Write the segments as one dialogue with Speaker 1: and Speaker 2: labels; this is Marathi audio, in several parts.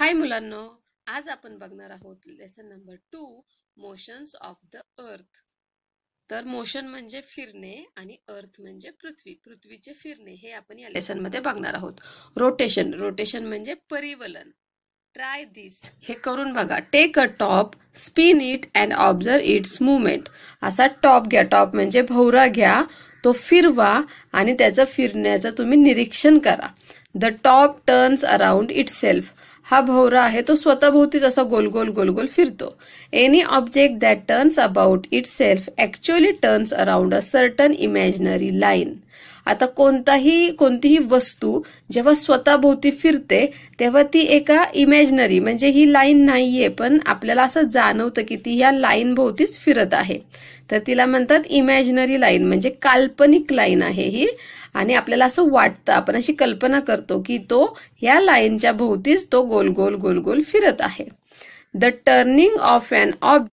Speaker 1: हाय मुलांनो आज आपण बघणार आहोत lesson number two motions of the earth तर मोशन म्हणजे फिरणे आणि अर्थ म्हणजे पृथ्वी पृथ्वीचे फिरणे हे आपण या लेसन मध्ये बघणार आहोत रोटेशन रोटेशन म्हणजे परिवलन ट्राय दिस हे करून बघा take a top spin it and observe its movement असा टॉप घ्या टॉप म्हणजे भोवरा घ्या तो फिरवा आणि त्याचं फिरण्याचं तुम्ही निरीक्षण करा the top turns around itself हा भोवरा आहे तो स्वतःभोवतीच असा गोलगोल गोलगोल फिरतो any object that turns about itself actually turns around a certain imaginary line आता कोणताही कोणतीही वस्तू जेव्हा स्वतःभोवती फिरते तेव्हा ती एका इमॅजिनरी म्हणजे ही लाईन नाहीये पण आपल्याला असं जाणवतं की ती या लाईन भोवतीच फिरत आहे तर तिला म्हणतात इमॅजिनरी लाईन म्हणजे काल्पनिक लाईन आहे ही आणि आपल्याला असं वाटतं आपण अशी कल्पना करतो की तो ह्या लाईनच्या भोवतीच तो गोल गोल गोल गोल फिरत आहे the turning of an ob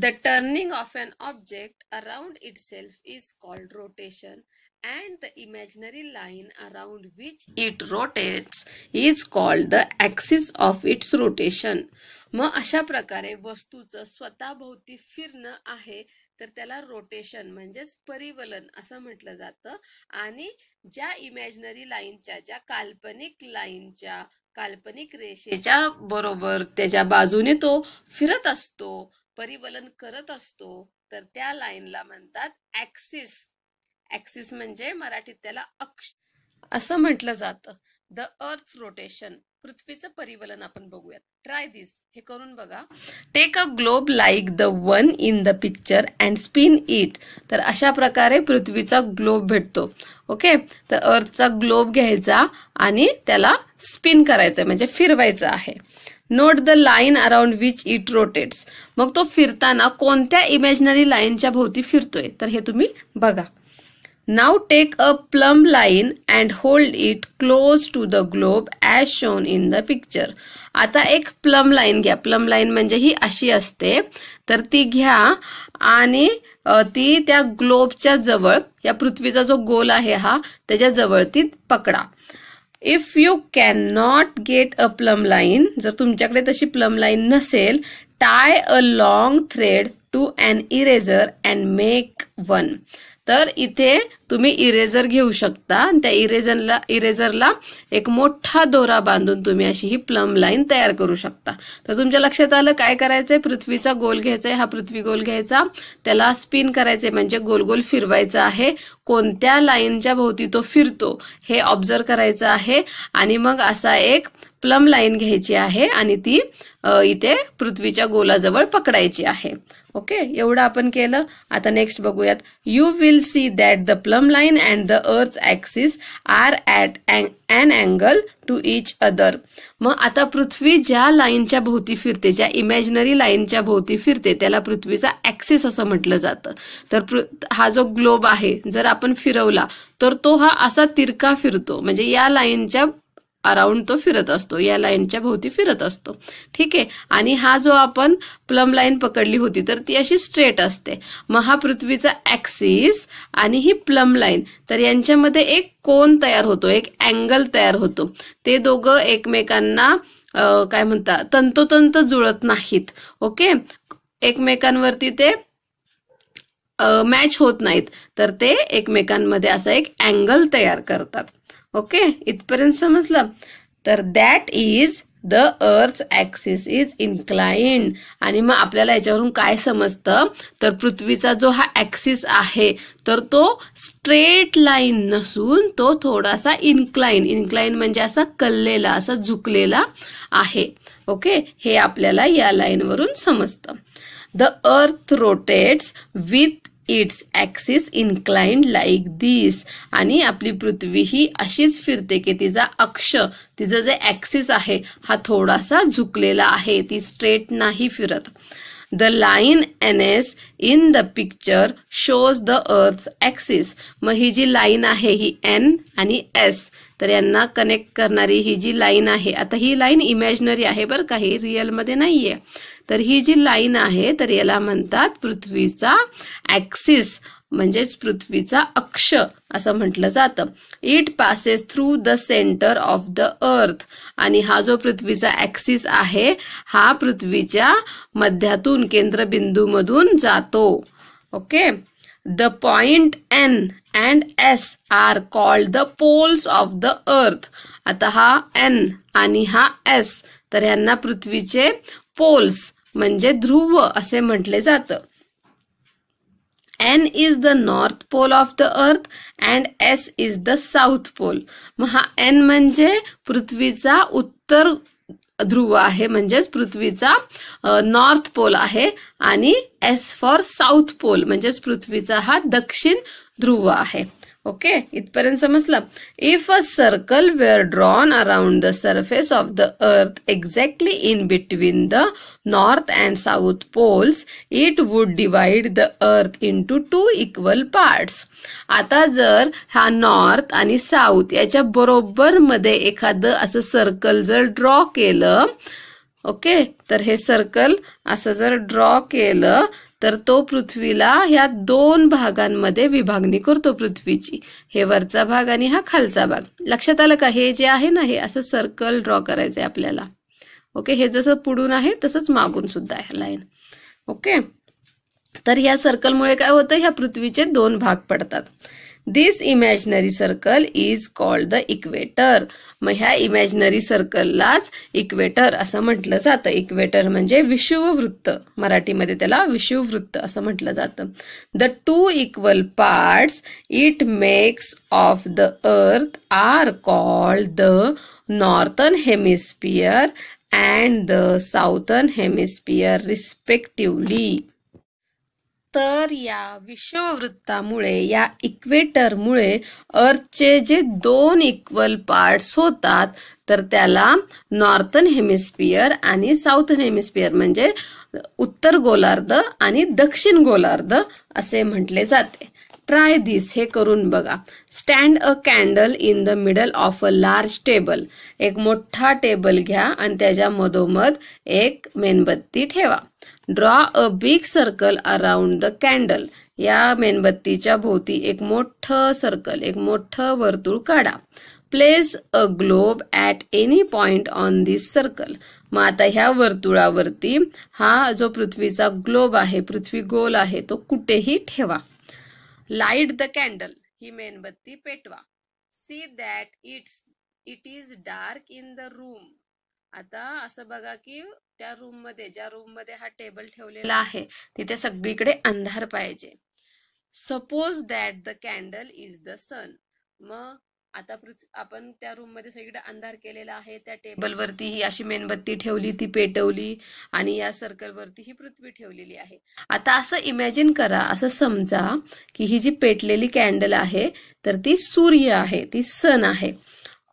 Speaker 1: the turning of an object around itself is called rotation and the imaginary line around which it rotates is called the axis of its rotation मग अशा प्रकारे वस्तूचं स्वतःभोवती फिरणं आहे तर त्याला रोटेशन म्हणजेच परिवलन असं म्हटलं जातं आणि ज्या इमॅजिनरी लाईनच्या ज्या काल्पनिक लाईनच्या काल्पनिक रेषेच्या बरोबर त्याच्या बाजूने तो फिरत असतो परिवलन करत असतो तर त्या लाईनला म्हणतात ऍक्सिस ऍक्सिस म्हणजे मराठीत त्याला अक्ष असं म्हटलं जातं द अर्थ रोटेशन पृथ्वीचं परिवलन आपण बघूयात ट्राय दिस हे करून बघा take a globe like the one in the picture and spin it तर अशा प्रकारे पृथ्वीचा ग्लोब भेटतो ओके तर अर्थचा ग्लोब घ्यायचा आणि त्याला स्पिन करायचा म्हणजे फिरवायचं आहे note the line around which it rotates मग तो फिरताना कोणत्या इमॅजिनरी लाईनच्या भोवती फिरतोय तर हे तुम्ही बघा Now take a plumb line and hold it close to the globe as shown in the picture. आता एक प्लम लाईन घ्या प्लम लाईन म्हणजे ही अशी असते तर ती घ्या आणि ती त्या ग्लोबच्या जवळ या पृथ्वीचा जो गोल आहे हा त्याच्या जवळ ती पकडा if you can not get a plumb line जर तुमच्याकडे तशी प्लम लाईन नसेल tie a long thread to an eraser and make one तर इथे तुम्ही इरेझर घेऊ शकता आणि त्या इरेझरला इरेझरला एक मोठा दोरा बांधून तुम्ही अशी ही प्लम लाईन तयार करू शकता तर तुमच्या लक्षात आलं काय करायचंय पृथ्वीचा गोल घ्यायचा आहे हा पृथ्वी गोल घ्यायचा त्याला स्पिन करायचंय म्हणजे गोल गोल फिरवायचा आहे कोणत्या लाईनच्या भोवती तो फिरतो हे ऑब्झर्व करायचं आहे आणि मग असा एक प्लम लाईन घ्यायची आहे आणि ती इथे पृथ्वीच्या गोलाजवळ पकडायची आहे ओके एवढं आपण केलं आता नेक्स्ट बघूयात you will see that the plumb line and the earth axis are at an angle to each other मग आता पृथ्वी ज्या लाईनच्या भोवती फिरते ज्या इमॅजिनरी लाईनच्या भोवती फिरते त्याला पृथ्वीचा ऍक्सिस असं म्हटलं जातं तर हा जो ग्लोब आहे जर आपण फिरवला तर तो हा असा तिरका फिरतो म्हणजे या लाईनच्या अराउंड तो फिरत असतो या लाईनच्या भोवती फिरत असतो ठीक आहे आणि हा जो आपण प्लम लाईन पकडली होती तर ती अशी स्ट्रेट असते महापृथ्वीचा ऍक्सिस आणि ही प्लम लाईन तर यांच्यामध्ये एक कोन तयार होतो एक अँगल तयार होतो ते दोघं एकमेकांना काय म्हणतात तंतोतंत जुळत नाहीत ओके एकमेकांवरती ते मॅच होत नाहीत तर ते एकमेकांमध्ये असा एक अँगल तयार करतात ओके इथपर्यंत समजलं तर that is the earth axis is inclined आणि मग आपल्याला याच्यावरून काय समजतं तर पृथ्वीचा जो हा ऍक्सिस आहे तर तो स्ट्रेट लाईन नसून तो थोडासा इन्क्लाईन इन्क्लाईन म्हणजे असा कललेला असा झुकलेला आहे ओके हे आपल्याला या लाईनवरून समजतं the earth rotates with its axis incline like this आणि आपली पृथ्वी ही अशीच फिरते की तिचा अक्ष तिचं जे ऍक्सिस आहे हा थोडासा झुकलेला आहे ती स्ट्रेट नाही फिरत the line N S in the picture shows the earth axis मग ही जी लाईन आहे ही एन आणि एस तर यांना कनेक्ट करणारी ही जी लाईन आहे आता ही लाईन इमॅजिनरी आहे बरं काही रिअलमध्ये नाही आहे तर ही जी लाईन आहे तर याला म्हणतात पृथ्वीचा ॲक्सिस म्हणजेच पृथ्वीचा अक्ष असं म्हटलं जातं it passes through the centre of the earth आणि हा जो पृथ्वीचा ऍक्सिस आहे हा पृथ्वीच्या मध्यातून केंद्रबिंदूमधून जातो okay the point N and S are called the poles of the earth आता हा एन आणि हा एस तर यांना पृथ्वीचे पोल्स म्हणजे ध्रुव असे म्हटले जात N is the north pole of the earth and S is the south pole मग हा एन म्हणजे पृथ्वीचा उत्तर ध्रुव आहे म्हणजेच पृथ्वीचा नॉर्थ पोल आहे आणि एस फॉर साऊथ पोल म्हणजेच पृथ्वीचा हा दक्षिण ध्रुव आहे ओके इथपर्यंत समजलं if a circle were drawn around the surface of the earth exactly in between the north and south poles it would divide the earth into two equal parts आता जर हा नॉर्थ आणि साऊथ याच्या बरोबर मध्ये एखादं असं सर्कल जर ड्रॉ केलं ओके तर हे सर्कल असं जर ड्रॉ केलं तर तो पृथ्वीला ह्या दोन भागांमध्ये विभागणी करतो पृथ्वीची हे वरचा भाग आणि हा खालचा भाग लक्षात आलं का हे जे आहे ना हे असं सर्कल ड्रॉ करायचं आहे आपल्याला ओके हे जसं पुढून आहे तसंच मागून सुद्धा आहे लाईन ओके तर या सर्कलमुळे काय होतं ह्या पृथ्वीचे दोन भाग पडतात this imaginary circle is called the equator मग ह्या इमॅजिनरी सर्कललाच इक्वेटर असं म्हटलं जातं इक्वेटर म्हणजे विषुववृत्त मराठीमध्ये त्याला विषुववृत्त असं म्हटलं जातं the two equal parts it makes of the earth are called the northern hemisphere and the southern hemisphere respectively तर या विषववृत्तामुळे या इक्वेटरमुळे अर्थचे जे दोन इक्वल पार्ट्स होतात तर त्याला नॉर्थन हेमिस्पियर आणि साऊथन हेमिस्पियर म्हणजे उत्तर गोलार्ध आणि दक्षिण गोलार्ध असे म्हटले जाते ट्राय दिस हे करून बघा stand a candle in the middle of a large table एक मोठा टेबल घ्या आणि त्याच्या मधोमध एक मेणबत्ती ठेवा draw a big circle around the candle या मेणबत्तीच्या भोवती एक मोठ सर्कल एक मोठ वर्तुळ काढा place a globe at any point on this circle मग आता ह्या वर्तुळावरती हा जो पृथ्वीचा ग्लोब आहे पृथ्वी गोल आहे तो कुठेही ठेवा लाईट द कॅन्डल ही मेणबत्ती पेटवा see that its it is dark in the room आता असं बघा की त्या रूम मध्ये ज्या रूम मध्ये हा टेबल ठेवलेला आहे तिथे सगळीकडे अंधार पाहिजे suppose that the candle is the sun मग आता आपण त्या रूम मध्ये सगळीकडे अंधार केलेला आहे त्या टेबल वरती ही अशी मेणबत्ती ठेवली ती पेटवली आणि या सर्कल वरती ही पृथ्वी ठेवलेली आहे आता असं इमॅजिन करा असं समजा की ही जी पेटलेली कॅन्डल आहे तर ती सूर्य आहे ती सन आहे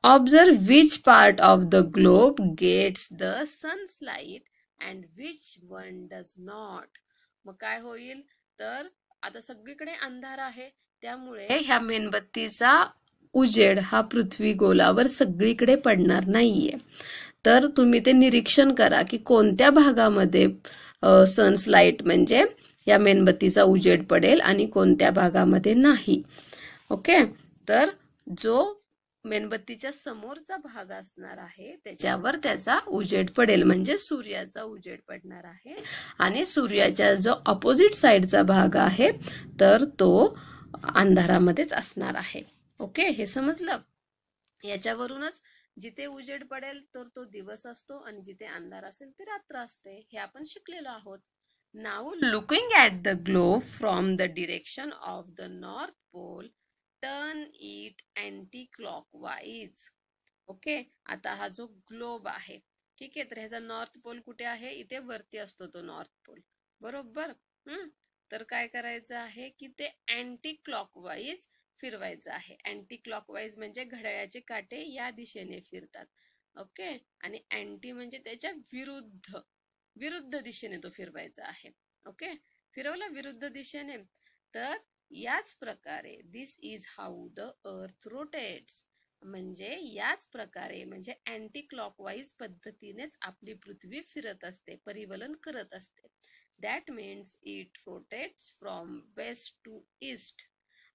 Speaker 1: Observe which part of the globe gets the sunlight and which one does not मग काय होईल तर आता सगळीकडे अंधार आहे त्यामुळे ह्या मेणबत्तीचा उजेड हा पृथ्वी गोलावर सगळीकडे पडणार नाहीये तर तुम्ही ते निरीक्षण करा की कोणत्या भागामध्ये सनस्लाईट म्हणजे या मेणबत्तीचा उजेड पडेल आणि कोणत्या भागामध्ये नाही ओके तर जो मेणबत्तीच्या समोरचा भाग असणार आहे त्याच्यावर त्याचा उजेड पडेल म्हणजे सूर्याचा उजेड पडणार आहे आणि सूर्याच्या जो ऑपोजिट साईडचा भाग आहे तर तो अंधारामध्येच असणार आहे ओके हे समजलं याच्यावरूनच जिथे उजेड पडेल तर तो दिवस असतो आणि जिथे अंधार असेल ते रात्र असते हे आपण शिकलेलो आहोत now looking at the globe from the direction of the north pole turn it anti wise okay आता हा जो ग्लोब आहे ठीक आहे तर ह्याचा नॉर्थ पोल कुठे आहे इथे वरती असतो तो नॉर्थ पोल बरोबर हम्म तर काय करायचं आहे की ते अँटी वाईज फिरवायचं आहे अँटी वाईज म्हणजे घड्याळाचे काटे या दिशेने फिरतात ओके आणि अँटी म्हणजे त्याच्या विरुद्ध विरुद्ध दिशेने तो फिरवायचा आहे ओके फिरवला विरुद्ध दिशेने तर याच प्रकारे this is how the earth rotates म्हणजे याच प्रकारे म्हणजे अँटी क्लॉकवाईज पद्धतीनेच आपली पृथ्वी फिरत असते परिवलन करत असते that means it rotates from west to east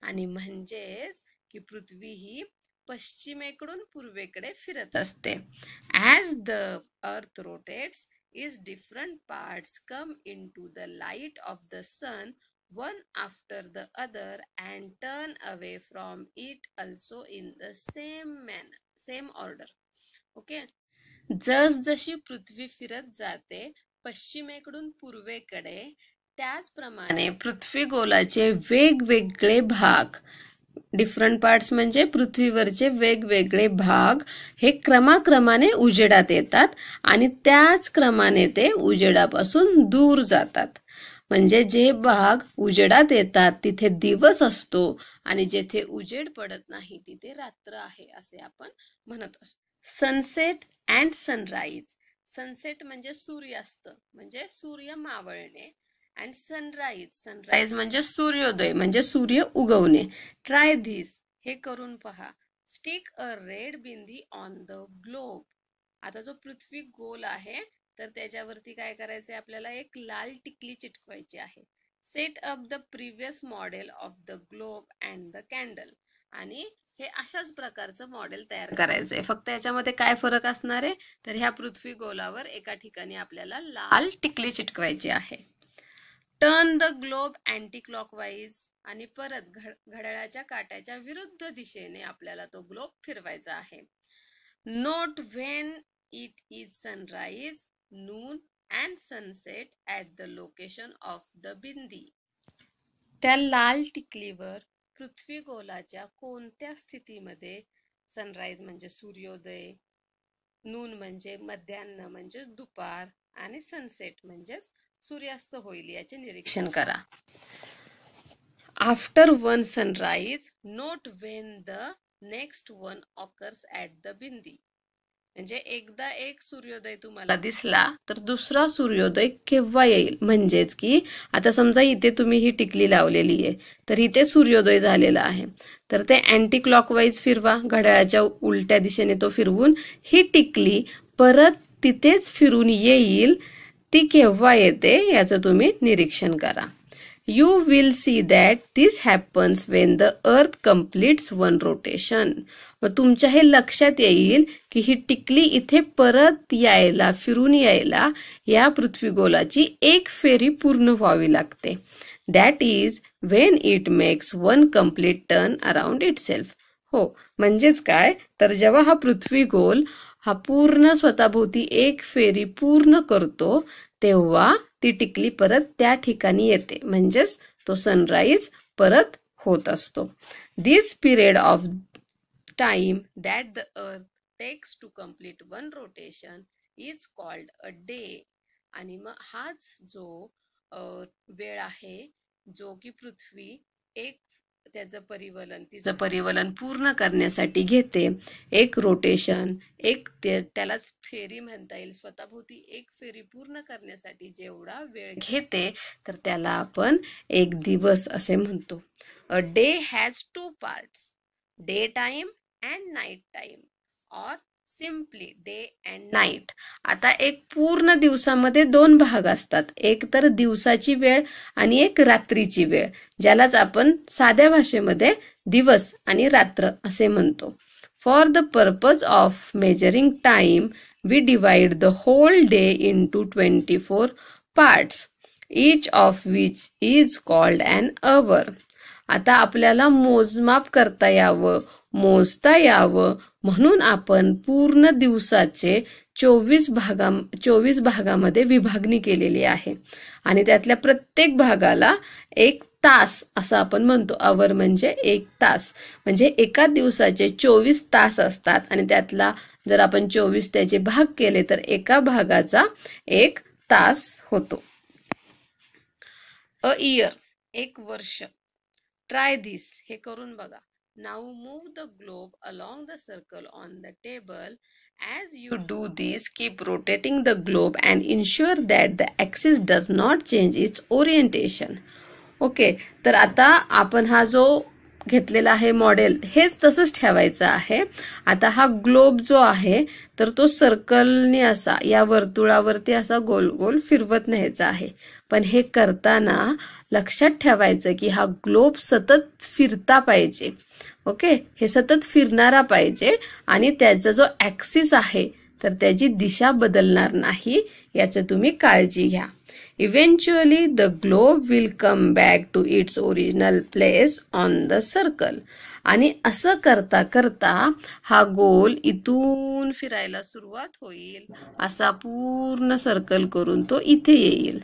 Speaker 1: आणि म्हणजेच की पृथ्वी ही पश्चिमेकडून पूर्वेकडे फिरत असते as the earth rotates is different parts come into the light of the sun one after the other and turn away from it also in the same manner same order okay जसजशी पृथ्वी फिरत जाते पश्चिमेकडून पूर्वेकडे त्याचप्रमाणे पृथ्वी गोलाचे वेगवेगळे भाग डिफरंट पार्ट्स म्हणजे पृथ्वीवरचे वेगवेगळे भाग हे क्रमाक्रमाने उजेडात येतात आणि त्याच क्रमाने ते उजेडापासून दूर जातात म्हणजे जे भाग उजेडात येतात तिथे दिवस असतो आणि जेथे उजेड पडत नाही तिथे रात्र आहे असे आपण म्हणत असतो सनसेट अँड सनराईज सनसेट म्हणजे सूर्यास्त म्हणजे सूर्य मावळणे अँड सनराईज सनराईज म्हणजे सूर्योदय म्हणजे सूर्य उगवणे ट्राय धीस हे करून पहा stick a red bindi on the globe आता जो पृथ्वी गोल आहे तर त्याच्यावरती काय करायचंय आपल्याला एक लाल टिकली चिटकवायची आहे set up the previous model of the globe and the candle आणि हे अशाच प्रकारचं मॉडेल तयार करायचंय फक्त याच्यामध्ये काय फरक असणार आहे तर ह्या पृथ्वी गोलावर एका ठिकाणी आपल्याला लाल टिकली चिटकवायची आहे turn the globe anticlockwise आणि परत घड्याळाच्या काट्याच्या विरुद्ध दिशेने आपल्याला तो ग्लोब फिरवायचा आहे note when it is sunrise noon and sunset at the location of the bindi. त्या लाल टिकलीवर पृथ्वीगोलाच्या कोणत्या स्थितीमध्ये सनराइज म्हणजे सूर्योदय नून म्हणजे मध्यान्न म्हणजे दुपार आणि सनसेट म्हणजेच सूर्यास्त होईल याचे निरीक्षण करा after one sunrise note when the next one occurs at the bindi म्हणजे एकदा एक सूर्योदय तुम्हाला दिसला तर दुसरा सूर्योदय केव्हा येईल म्हणजेच की आता समजा इथे तुम्ही ही टिकली लावलेली आहे तर इथे सूर्योदय झालेला आहे तर ते अँटी क्लॉकवाईज फिरवा घड्याळाच्या उलट्या दिशेने तो फिरवून ही टिकली परत तिथेच फिरून येईल ती केव्हा येते याचं तुम्ही निरीक्षण करा you will see that this happens when the earth completes one rotation मग तुमच्या हे लक्षात येईल की ही टिकली इथे परत यायला फिरून यायला या पृथ्वी गोलाची एक फेरी पूर्ण व्हावी लागते that is when it makes one complete turn around itself हो म्हणजेच काय तर जेव्हा हा पृथ्वी गोल, हा पूर्ण स्वतःभोवती एक फेरी पूर्ण करतो तेव्हा ती टिकली परत त्या ठिकाणी येते म्हणजेच तो सनराइज परत होत असतो this period of time that the earth takes to complete one rotation is called a day आणि मग हाच जो वेळ आहे जो की पृथ्वी एक त्याचं परिवलन तिचं परिवलन पूर्ण करण्यासाठी घेते एक रोटेशन एक त्यालाच फेरी म्हणता येईल स्वतःभोवती एक फेरी पूर्ण करण्यासाठी जेवढा वेळ घेते तर त्याला आपण एक दिवस असे म्हणतो a day has two parts day time and night time or simply day and night आता एक पूर्ण दिवसामध्ये दोन भाग असतात एक तर दिवसाची वेळ आणि एक रात्रीची वेळ ज्यालाच आपण साध्या भाषेमध्ये दिवस आणि रात्र असे म्हणतो for the purpose of measuring time we divide the whole day into twenty four part each of which is called and hour आता आपल्याला मोजमाप करता यावं मोजता यावं म्हणून आपण पूर्ण दिवसाचे चोवीस भागा चोवीस भागामध्ये विभागणी केलेली आहे आणि त्यातल्या प्रत्येक भागाला एक तास असं आपण म्हणतो अवर म्हणजे एक तास म्हणजे एका दिवसाचे चोवीस तास असतात आणि त्यातला जर आपण चोवीस त्याचे भाग केले तर एका भागाचा एक तास होतो अ इयर एक वर्ष ट्राय दिस हे करून बघा Now move the globe along the circle on the table. As you do this, keep rotating the globe and ensure that the axis does not change its orientation. Okay okay, तर आता आपण हा जो घेतलेला आहे मॉडेल हेच तसंच ठेवायचं आहे आता हा ग्लोब जो आहे तर तो सर्कलनी असा या वर्तुळावरती असा गोल गोल फिरवत न्यायचा आहे पण हे करताना लक्षात ठेवायचं की हा ग्लोब सतत फिरता पाहिजे ओके हे सतत फिरणारा पाहिजे आणि त्याचा जो ऍक्सिस आहे तर त्याची दिशा बदलणार नाही याचं तुम्ही काळजी घ्या eventually the globe will come back to its original place on the circle आणि असं करता करता हा गोल इथून फिरायला सुरुवात होईल असा पूर्ण सर्कल करून तो इथे येईल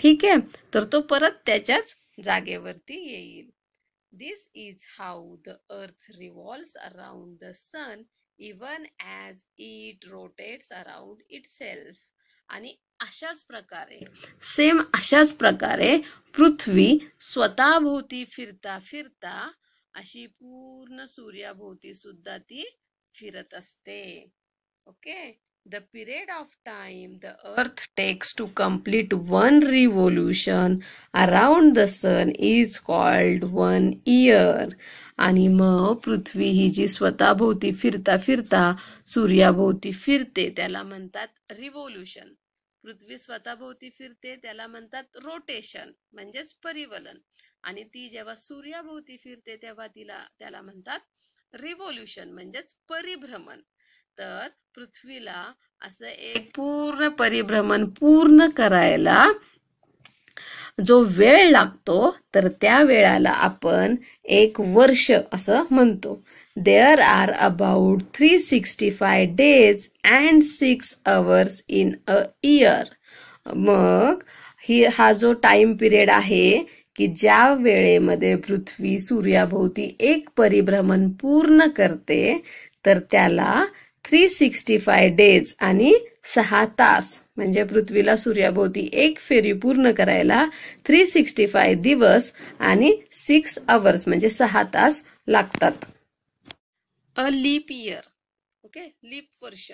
Speaker 1: ठीक आहे तर तो परत त्याच्याच जागेवरती येईल this is how the earth revolves around the sun even as it rotates around itself आणि अशाच प्रकारे सेम अशाच प्रकारे पृथ्वी स्वतःभोवती फिरता फिरता अशी पूर्ण सूर्याभोवती सुद्धा ती फिरत असते okay The period of time the earth takes to complete one revolution around the sun is called one year. आणि मग पृथ्वी ही जी स्वतःभोवती फिरता फिरता सूर्याभोवती फिरते त्याला म्हणतात रिव्होल्युशन पृथ्वी स्वतःभोवती फिरते त्याला म्हणतात रोटेशन म्हणजेच परिवलन आणि ती जेव्हा सूर्याभोवती फिरते तेव्हा तिला त्याला म्हणतात रिव्होल्युशन म्हणजेच परिभ्रमण तर पृथ्वीला असं एक पूर्ण परिभ्रमण पूर्ण करायला जो वेळ लागतो तर त्या वेळाला आपण एक वर्ष असं म्हणतो there are about three sixty five days and six hours in a year मग ही हा जो टाइम पिरियड आहे की ज्या वेळेमध्ये पृथ्वी सूर्याभोवती एक परिभ्रमण पूर्ण करते तर त्याला थ्री सिक्स्टी फाय डेज आणि सहा तास म्हणजे पृथ्वीला सूर्याभोवती एक फेरी पूर्ण करायला थ्री सिक्स्टी फाय दिवस आणि सिक्स आवर्स म्हणजे सहा तास लागतात a leap year okay leap वर्ष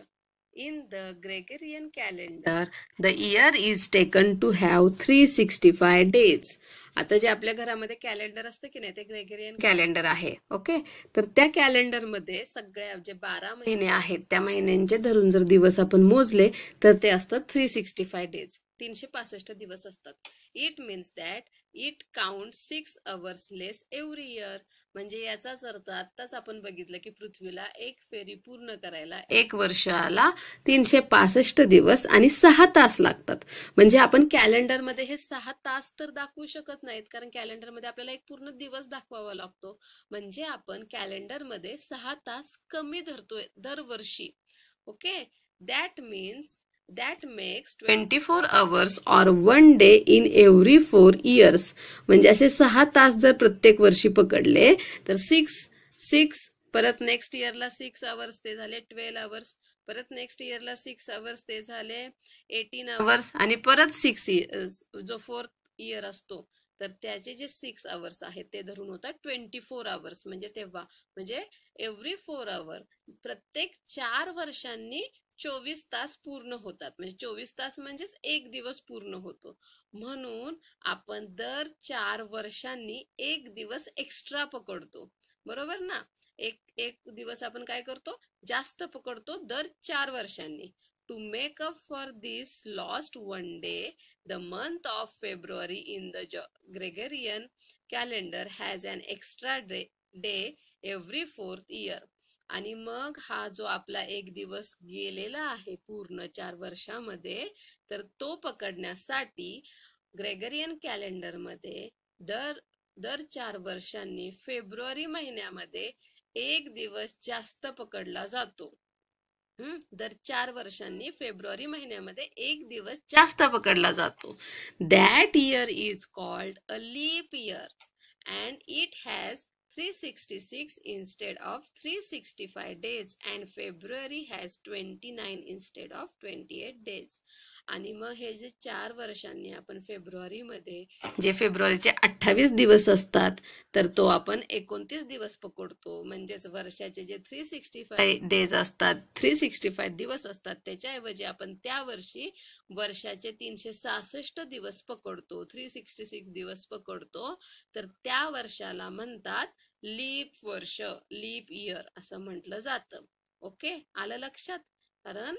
Speaker 1: in the Gregorian calendar the year is taken to have three sixty five days आता जे आपल्या घरामध्ये कॅलेंडर असतं की नाही ते ग्रेगेरियन कॅलेंडर आहे ओके तर त्या कॅलेंडरमध्ये सगळ्या जे बारा महिने आहेत त्या महिन्यांचे धरून जर दिवस आपण मोजले तर ते असतात थ्री सिक्स्टी फाय डेज तीनशे पासष्ट दिवस असतात it means that it count six hours less every year म्हणजे याचाच अर्थ आत्ताच आपण बघितलं की पृथ्वीला एक फेरी पूर्ण करायला एक वर्षाला तीनशे पासष्ट दिवस आणि सहा तास लागतात म्हणजे आपण कॅलेंडरमध्ये हे सहा तास तर दाखवू शकत नाहीत कारण कॅलेंडरमध्ये आपल्याला एक पूर्ण दिवस दाखवावा लागतो म्हणजे आपण कॅलेंडरमध्ये सहा तास कमी धरतोय दरवर्षी okay that means that makes twenty four hours or one day in every four years म्हणजे असे सहा तास जर प्रत्येक वर्षी पकडले तर सिक्स सिक्स परत नेक्स्ट इयरला सिक्स आवर्स ते झाले ट्वेल्व आवर्स परत नेक्स्ट इयरला सिक्स आवर्स ते झाले एटीन आवर्स आणि परत सिक्स जो फोर्थ इयर असतो तर त्याचे जे सिक्स आवर्स आहेत ते धरून होतात ट्वेंटी फोर आवर्स म्हणजे तेव्हा म्हणजे एव्हरी फोर आवर प्रत्येक चार वर्षांनी चोवीस तास पूर्ण होतात म्हणजे चोवीस तास म्हणजेच एक दिवस पूर्ण होतो म्हणून आपण दर चार वर्षांनी एक दिवस एक्स्ट्रा पकडतो बरोबर ना एक एक दिवस आपण काय करतो जास्त पकडतो दर चार वर्षांनी to make up for this lost one day the month of February in the Gregorian calendar has an extra day day every fourth year आणि मग हा जो आपला एक दिवस गेलेला आहे पूर्ण चार वर्षामध्ये तर तो पकडण्यासाठी ग्रेगरियन कॅलेंडरमध्ये दर दर चार वर्षांनी फेब्रुवारी महिन्यामध्ये एक दिवस जास्त पकडला जातो दर चार वर्षांनी फेब्रुवारी महिन्यामध्ये एक दिवस जास्त पकडला जातो that year is called a leap year and it has 366 instead of 365 days and February has 29 instead of 28 days. आणि मग हे जे चार वर्षांनी आपण फेब्रुवारीमध्ये जे फेब्रुवारीचे अठ्ठावीस दिवस असतात तर तो आपण एकोणतीस दिवस पकडतो म्हणजेच वर्षाचे जे थ्री सिक्स्टी फाय डेज असतात थ्री सिक्स्टी फाय दिवस असतात त्याच्याऐवजी आपण त्या वर्षी वर्षाचे तीनशे सहासष्ट दिवस पकडतो थ्री सिक्स्टी सिक्स दिवस पकडतो तर त्या वर्षाला म्हणतात लीप वर्ष लीप इयर असं म्हटलं जातं ओके आलं लक्षात कारण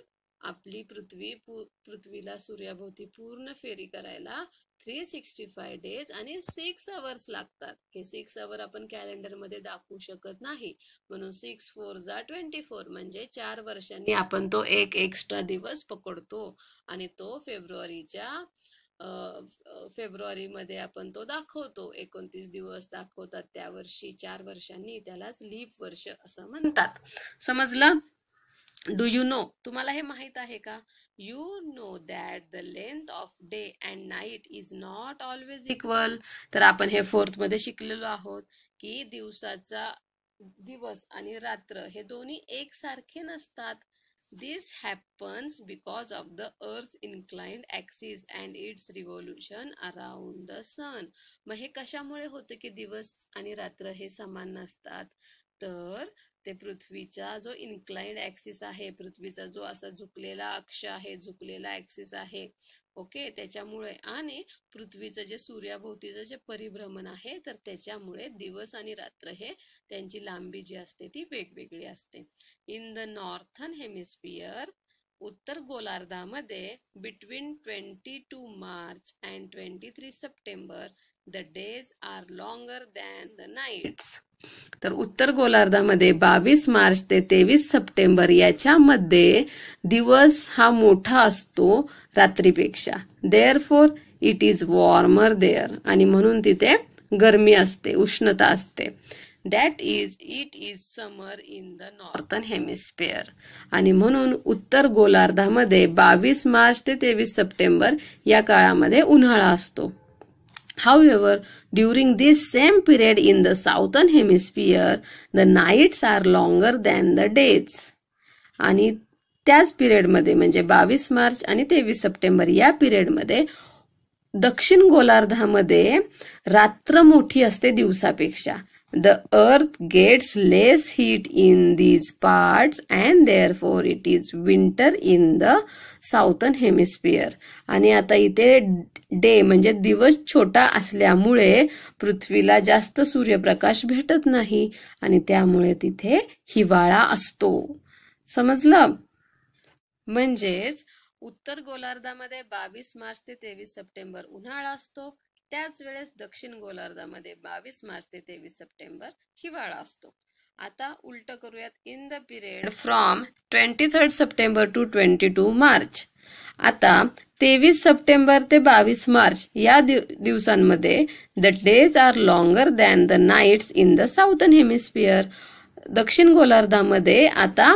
Speaker 1: आपली पृथ्वी पृथ्वीला सूर्याभोवती पूर्ण फेरी करायला थ्री सिक्स्टी फाय डेज आणि सिक्स अवर्स लागतात हे सिक्स अवर आपण कॅलेंडरमध्ये दाखवू शकत नाही म्हणून सिक्स फोर जा ट्वेंटी फोर म्हणजे चार वर्षांनी आपण तो एक एक्स्ट्रा दिवस पकडतो आणि तो फेब्रुवारीच्या फेब्रुवारीमध्ये आपण तो दाखवतो एकोणतीस दिवस दाखवतात त्या वर्षी चार वर्षांनी त्यालाच लीप वर्ष असं म्हणतात समजलं डू यू नो तुम्हाला हे माहित आहे का you know that the length of day and night is not always equal तर आपण हे फोर्थ मध्ये शिकलेलो आहोत की दिवसाचा दिवस आणि रात्र हे दोन्ही एकसारखे नसतात This happens because of the Earth's inclined axis and its revolution around the sun. मग हे कशामुळे होते की दिवस आणि रात्र हे समान नसतात तर ते पृथ्वीचा जो इन्क्लाइंड ऍक्सिस आहे पृथ्वीचा जो असा झुकलेला अक्ष आहे झुकलेला ऍक्सिस आहे ओके त्याच्यामुळे आणि पृथ्वीचं जे सूर्याभोवतीचं जे परिभ्रमण आहे तर त्याच्यामुळे दिवस आणि रात्र हे त्यांची लांबी जी असते ती वेगवेगळी असते इन द नॉर्थन हेमिस्फिअर उत्तर गोलार्धामध्ये between twenty two March and twenty three September the days are longer than the nights तर उत्तर गोलार्धामध्ये बावीस मार्च ते तेवीस सप्टेंबर याच्यामध्ये दिवस हा मोठा असतो रात्रीपेक्षा therefore it is warmer there आणि म्हणून तिथे गरमी असते उष्णता असते that is it is summer in the northern hemisphere आणि म्हणून उत्तर गोलार्धामध्ये बावीस मार्च ते तेवीस सप्टेंबर या काळामध्ये उन्हाळा असतो However, during this same period in the southern hemisphere, the nights are longer than the days. आणि त्याच पिरियडमध्ये म्हणजे बावीस मार्च आणि तेवीस सप्टेंबर या पिरियडमध्ये दक्षिण गोलार्धामध्ये रात्र मोठी असते दिवसापेक्षा earth gets less heat in these these and there therefore it is winter in the southern hemisphere. आणि आता इथे डे म्हणजे दिवस छोटा असल्यामुळे पृथ्वीला जास्त सूर्यप्रकाश भेटत नाही आणि त्यामुळे तिथे हिवाळा असतो समजलं म्हणजेच उत्तर गोलार्धामध्ये बावीस मार्च ते तेवीस सप्टेंबर उन्हाळा असतो त्याच वेळेस दक्षिण गोलार्धामध्ये बावीस मार्च ते तेवीस सप्टेंबर हिवाळा असतो आता उलट करूयात in the period from twenty third September to twenty two March आता तेवीस सप्टेंबर ते बावीस मार्च या दिवसांमध्ये the days are longer than the nights in the southern hemisphere दक्षिण गोलार्धामध्ये आता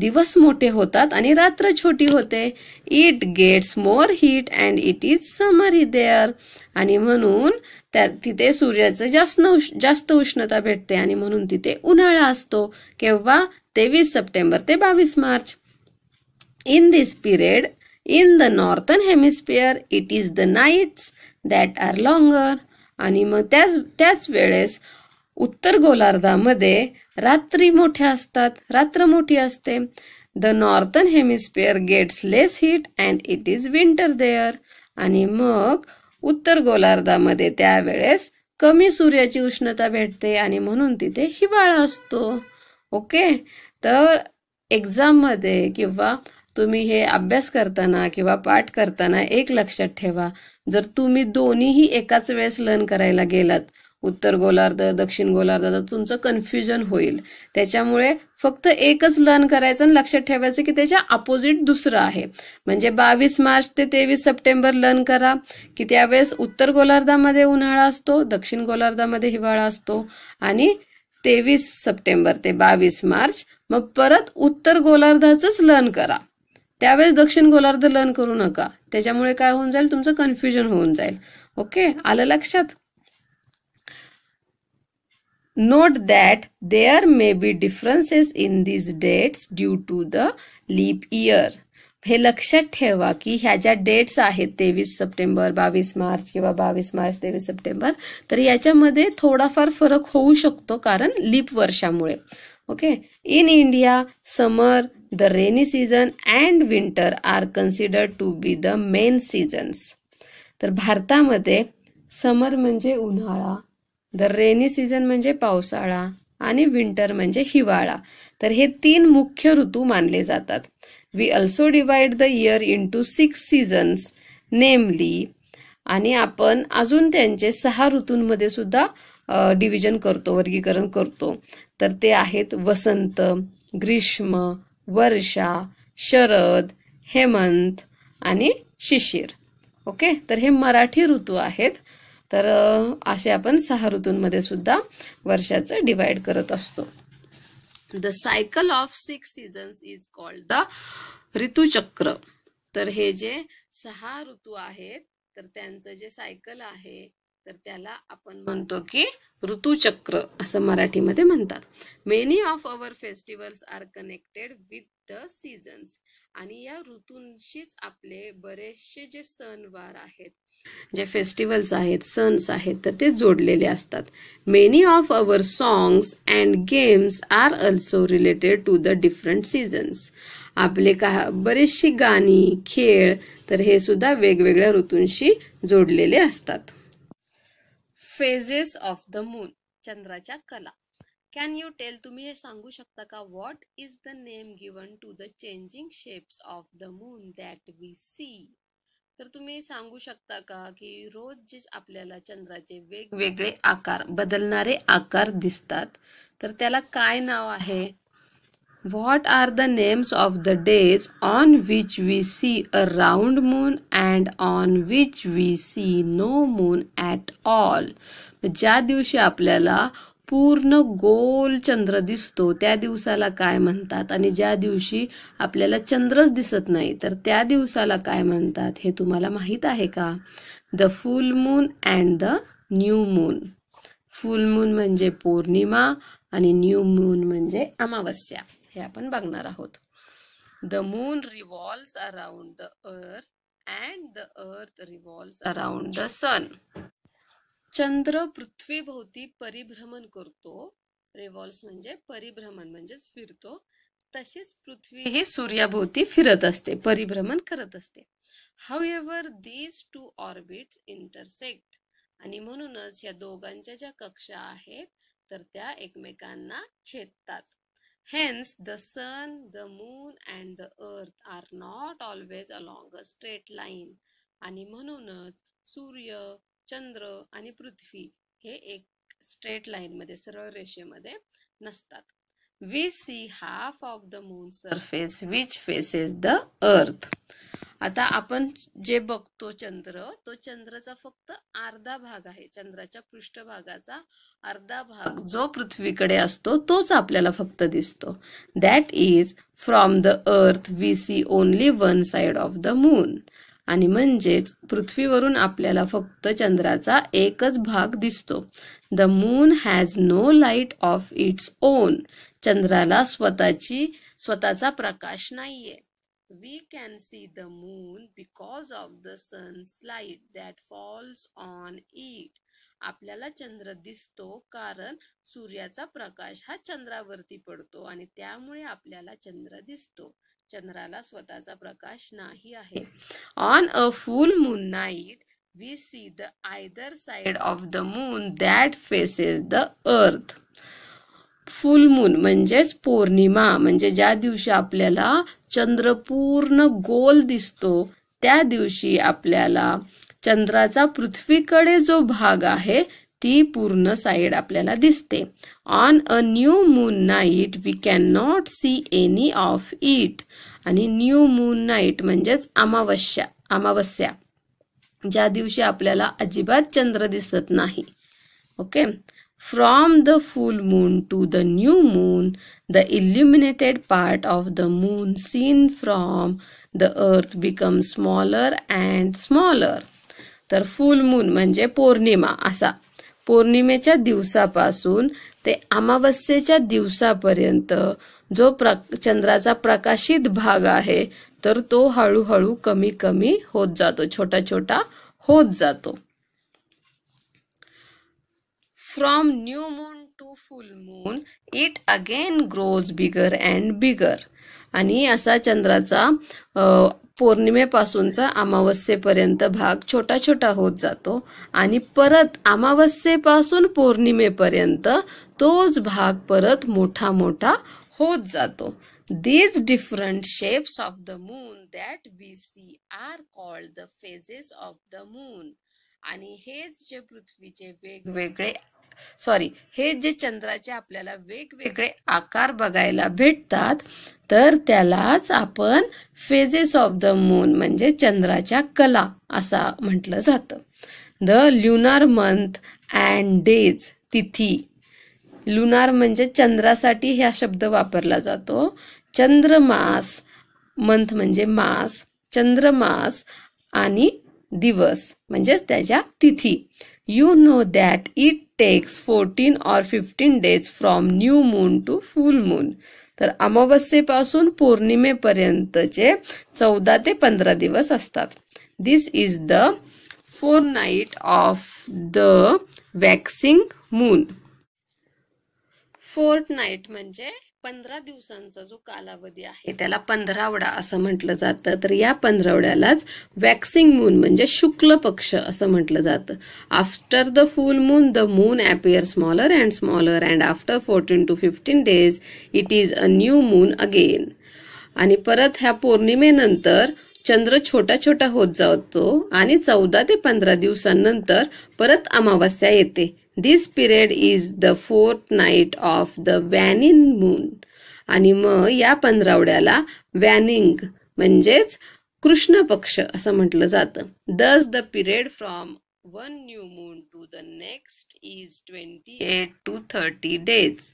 Speaker 1: दिवस मोठे होतात आणि रात्र छोटी होते it gets more heat and it is summer there आणि म्हणून त्या तिथे सूर्याचं जास्त जास्त उष्णता भेटते आणि म्हणून तिथे उन्हाळा असतो केव्हा तेवीस सप्टेंबर ते बावीस मार्च in this period in the northern hemisphere it is the nights that are longer आणि मग त्याच त्याच वेळेस उत्तर गोलार्धामध्ये रात्री मोठ्या असतात रात्र मोठी असते the northern hemisphere gets less heat and it is winter there आणि मग उत्तर गोलार्धामध्ये त्यावेळेस कमी सूर्याची उष्णता भेटते आणि म्हणून तिथे हिवाळा असतो ओके तर एक्झाममध्ये किंवा तुम्ही हे अभ्यास करताना किंवा पाठ करताना एक लक्षात ठेवा जर तुम्ही दोन्हीही एकाच वेळेस लर्न करायला गेलात उत्तर गोलार्ध दक्षिण गोलार्ध तर तुमचं कन्फ्युजन होईल त्याच्यामुळे फक्त एकच लर्न करायचं आणि लक्षात ठेवायचं की त्याच्या अपोजिट दुसरं आहे म्हणजे बावीस मार्च ते तेवीस सप्टेंबर लर्न करा की त्यावेळेस उत्तर गोलार्धामध्ये उन्हाळा असतो दक्षिण गोलार्धामध्ये हिवाळा असतो आणि तेवीस सप्टेंबर ते बावीस मार्च मग परत उत्तर गोलार्धाच लर्न करा त्यावेळेस दक्षिण गोलार्ध लर्न करू नका त्याच्यामुळे काय होऊन जाईल तुमचं कन्फ्युजन होऊन जाईल ओके आलं लक्षात Note that there may be differences in these dates due to the leap year. हे लक्षात ठेवा की ह्या ज्या डेट्स आहेत तेवीस सप्टेंबर बावीस मार्च किंवा बावीस मार्च तेवीस सप्टेंबर तर याच्यामध्ये थोडाफार फरक होऊ शकतो कारण लीप वर्षामुळे okay in India summer the rainy season and winter are consider to be the main seasons तर भारतामध्ये समर म्हणजे उन्हाळा द रेनी सीझन म्हणजे पावसाळा आणि विंटर म्हणजे हिवाळा तर हे तीन मुख्य ऋतू मानले जातात we also divide the year to six seasons namely आणि आपण अजून त्यांचे सहा ऋतूंमध्ये सुद्धा डिव्हिजन करतो वर्गीकरण करतो तर ते आहेत वसंत ग्रीष्म वर्षा शरद हेमंत आणि शिशिर ओके तर हे मराठी ऋतू आहेत तर असे आपण सहा ऋतूंमध्ये सुद्धा वर्षाचं डिवाइड करत असतो the cycle of six seasons is called the rituchakra तर हे जे सहा ऋतू आहेत तर त्यांचं जे सायकल आहे तर त्याला आपण म्हणतो की ऋतुचक्र असं मराठीमध्ये म्हणतात many of our festivals are connected with the seasons आणि या ऋतूंशीच आपले बरेचसे जे सणवार आहेत जे फेस्टिवल्स आहेत सन्स आहेत तर ते जोडलेले असतात many of our songs and games are also related to the different seasons आपले का बरेचशी गाणी खेळ तर हे सुद्धा वेगवेगळ्या ऋतूंशी जोडलेले असतात फेजेस ऑफ द मून चंद्राच्या कला कैन यू टेल तुम्ही हे सांगू शकता का what is the name given to the changing shapes of the moon that we see तर तुम्ही सांगू शकता का की रोज जे आपल्याला चंद्राचे वेगवेगळे आकार बदलणारे आकार दिसतात तर त्याला काय नाव आहे what are the names of the days on which we see a round moon and on which we see no moon at all ज्या दिवशी आपल्याला पूर्ण गोल चंद्र दिसतो त्या दिवसाला काय म्हणतात आणि ज्या दिवशी आपल्याला चंद्रच दिसत नाही तर त्या दिवसाला काय म्हणतात हे तुम्हाला माहीत आहे का the full moon and the new moon full moon म्हणजे पौर्णिमा आणि न्यू मून म्हणजे अमावस्या हे आपण बघणार आहोत the moon revolves around the earth and the earth revolves around the sun चंद्र पृथ्वीभोवती परिभ्रमण करतो रेव्हॉल्स म्हणजे परिभ्रमण म्हणजेच फिरतो तशीच पृथ्वी ही सूर्याभोवती फिरत असते परिभ्रमण करत असते however these two orbits intersect आणि म्हणूनच या दोघांच्या ज्या कक्षा आहेत तर त्या एकमेकांना छेदतात hence the sun the moon and the earth are not always along a straight line आणि म्हणूनच सूर्य चंद्र आणि पृथ्वी हे एक स्ट्रेट लाईन मध्ये सरळ रेषेमध्ये नसतात we see half of the moon surface which faces the earth आता आपण जे बघतो चंद्र तो चंद्राचा फक्त अर्धा भाग आहे चंद्राच्या पृष्ठभागाचा अर्धा भाग जो पृथ्वीकडे असतो तोच आपल्याला फक्त दिसतो that is from the earth we see only one side of the moon आणि म्हणजेच पृथ्वीवरून आपल्याला फक्त चंद्राचा एकच भाग दिसतो the moon has no light of its own चंद्राला स्वतःची स्वतःचा प्रकाश नाहीये we can see the moon because of the sun's light that falls on it आपल्याला चंद्र दिसतो कारण सूर्याचा प्रकाश हा चंद्रावरती पडतो आणि त्यामुळे आपल्याला चंद्र दिसतो चंद्राला स्वतःचा प्रकाश नाही आहे on a full moon night we see the either side of the moon that faces the earth full moon म्हणजेच पौर्णिमा म्हणजे ज्या दिवशी आपल्याला चंद्र पूर्ण गोल दिसतो त्या दिवशी आपल्याला चंद्राचा पृथ्वीकडे जो भाग आहे ती पूर्ण साईड आपल्याला दिसते on a new moon night we can not see any of it आणि न्यू मून नाईट म्हणजेच अमावस्या अमावस्या ज्या दिवशी आपल्याला अजिबात चंद्र दिसत नाही okay from the full moon to the new moon the illuminated part of the moon seen from the earth become smaller and smaller तर फुल मून म्हणजे पौर्णिमा असा पौर्णिमेच्या दिवसापासून ते अमावस्येच्या दिवसापर्यंत जो चंद्राचा प्रकाशित भाग आहे तर तो हळूहळू कमी कमी होत जातो छोटा छोटा होत जातो from new moon to full moon it again grows bigger and bigger आणि असा चंद्राचा पौर्णिमेपासूनचा अमावस्येपर्यंत भाग छोटा छोटा होत जातो आणि परत अमावस्येपासून पौर्णिमेपर्यंत तोच भाग परत मोठा मोठा होत जातो these different shapes of the moon that we see are called the phases of the moon आणि हेच जे पृथ्वीचे वेगवेगळे सॉरी हे जे चंद्राचे आपल्याला वेगवेगळे आकार बघायला भेटतात तर त्यालाच आपण फेजेस ऑफ द मून म्हणजे चंद्राच्या कला असा म्हटलं जातं the lunar month and days tithi lunar म्हणजे चंद्रासाठी हा शब्द वापरला जातो चंद्रमास मंथ म्हणजे मास चंद्रमास आणि दिवस म्हणजेच त्याच्या तिथी you know that it takes 14 or 15 days from new moon to full moon तर अमावस्येपासून पौर्णिमेपर्यंतचे चौदा ते पंधरा दिवस असतात this is the fortnight of the waxing moon fortnight म्हणजे पंधरा दिवसांचा जो कालावधी आहे त्याला पंधरावडा असं म्हटलं जातं तर या पंधरावड्यालाच वॅक्सिंग मून म्हणजे शुक्ल पक्ष असं म्हटलं जातं after the full moon the moon appear smaller and smaller and after fourteen to fifteen days it is a new moon again आणि परत ह्या पौर्णिमेनंतर चंद्र छोटा छोटा होत जातो आणि चौदा ते पंधरा दिवसांनंतर परत अमावस्या येते this period is the fortnight of the waning moon आणि मग या पंधरावड्याला वॅनिंग म्हणजेच कृष्ण पक्ष असं म्हटलं जातं thus the period from one new moon to the next
Speaker 2: is twenty
Speaker 1: eight to thirty days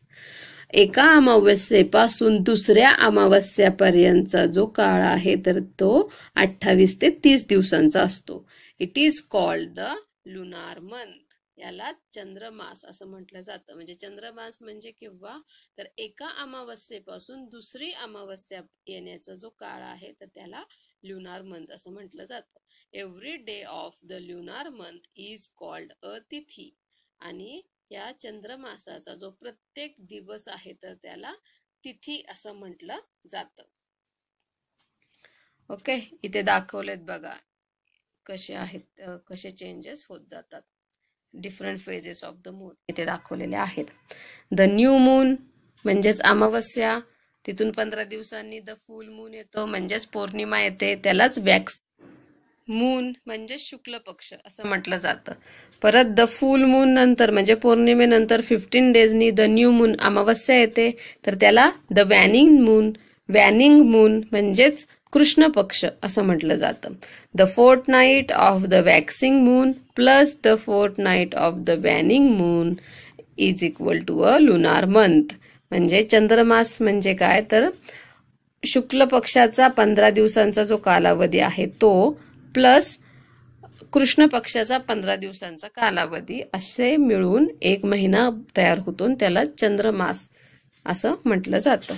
Speaker 1: एका अमावस्येपासून दुसऱ्या अमावस्यापर्यंतचा जो काळ आहे तर तो अठ्ठावीस ते तीस दिवसांचा असतो it is called the lunar month याला चंद्रमास असं म्हटलं जातं म्हणजे चंद्रमास म्हणजे किंवा तर एका अमावस्येपासून दुसरी अमावस्या येण्याचा जो काळ आहे तर त्याला ल्युनार मंथ असं म्हटलं जातं every day of the lunar month is called a tithi आणि या चंद्रमासाचा जो प्रत्येक दिवस आहे तर त्याला तिथी असं म्हटलं जातं ओके इथे दाखवलेत बघा कसे आहेत कसे चेंजेस होत जातात different phases of the moon इथे दाखवलेले आहेत द न्यू मून म्हणजेच अमावस्या तिथून पंधरा दिवसांनी द फुल मून येतो म्हणजेच पौर्णिमा येते त्यालाच वॅक्स मून म्हणजे शुक्ल पक्ष असं म्हटलं जातं परत द फुल मून नंतर म्हणजे पौर्णिमेनंतर फिफ्टीन डेजनी द न्यू मून अमावस्या येते तर त्याला the waning moon waning moon म्हणजेच कृष्ण पक्ष असं म्हटलं जातं the fortnight of the waxing moon plus the fortnight of the waning moon is equal to a lunar month म्हणजे चंद्रमास म्हणजे काय तर शुक्ल पक्षाचा पंधरा दिवसांचा जो कालावधी आहे तो प्लस कृष्ण पक्षाचा पंधरा दिवसांचा कालावधी असे मिळून एक महिना तयार होतो त्याला चंद्रमास असं म्हटलं जातं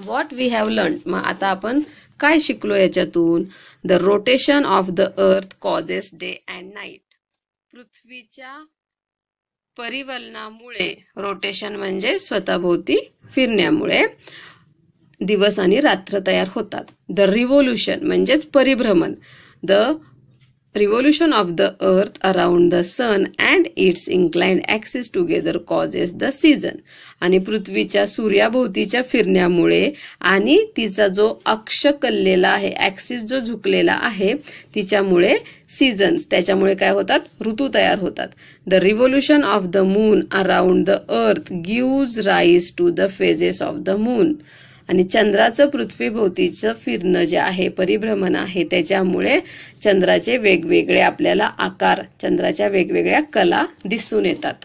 Speaker 1: व्हॉट वी हॅव लर्न मग आता आपण काय शिकलो याच्यातून the rotation of the earth causes day and night पृथ्वीच्या परिवलनामुळे रोटेशन म्हणजे स्वतःभोवती फिरण्यामुळे दिवस आणि रात्र तयार होतात द रिव्होल्युशन म्हणजेच परिभ्रमण the Revolution of the earth around the sun and its inclined axis together causes the season आणि पृथ्वीच्या सूर्याभोवतीच्या फिरण्यामुळे आणि तिचा जो अक्ष कल्लेला आहे ॲक्सिस जो झुकलेला आहे तिच्यामुळे सीझन्स त्याच्यामुळे काय होतात ऋतू तयार होतात the revolution of the moon around the earth gives rise to the phases of the moon आणि चंद्राचं पृथ्वीभोवतीचं फिरणं जे आहे परिभ्रमण आहे त्याच्यामुळे चंद्राचे वेगवेगळे आपल्याला आकार चंद्राच्या वेगवेगळ्या कला दिसून येतात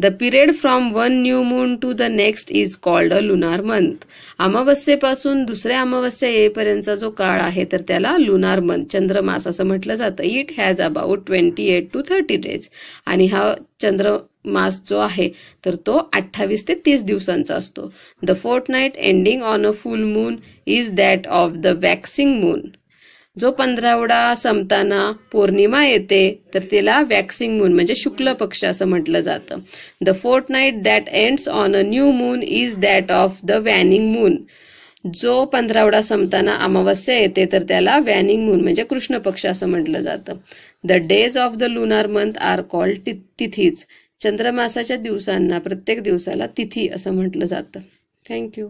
Speaker 1: the period from one new moon to the next is called a lunar month अमावस्येपासून दुसऱ्या अमावस्या येईपर्यंतचा जो काळ आहे तर त्याला लुनार मंथ चंद्रमास असं म्हटलं जातं it has about twenty eight to thirty days आणि हा चंद्र मास जो आहे तर तो अठ्ठावीस ते तीस दिवसांचा असतो the fortnight ending on a full moon is that of the waxing moon जो पंधरावडा संपताना पौर्णिमा येते तर तिला वॅक्सिंग मून म्हणजे शुक्ल पक्ष असं म्हटलं जातं the fortnight that ends on a new moon is that of the waning moon जो पंधरावडा संपताना अमावस्या येते तर त्याला वॅनिंग मून म्हणजे कृष्ण पक्ष असं म्हटलं जातं the days of the lunar month are called tithis चंद्रमासाच्या दिवसांना प्रत्येक दिवसाला तिथी असं म्हटलं जातं थँक्यू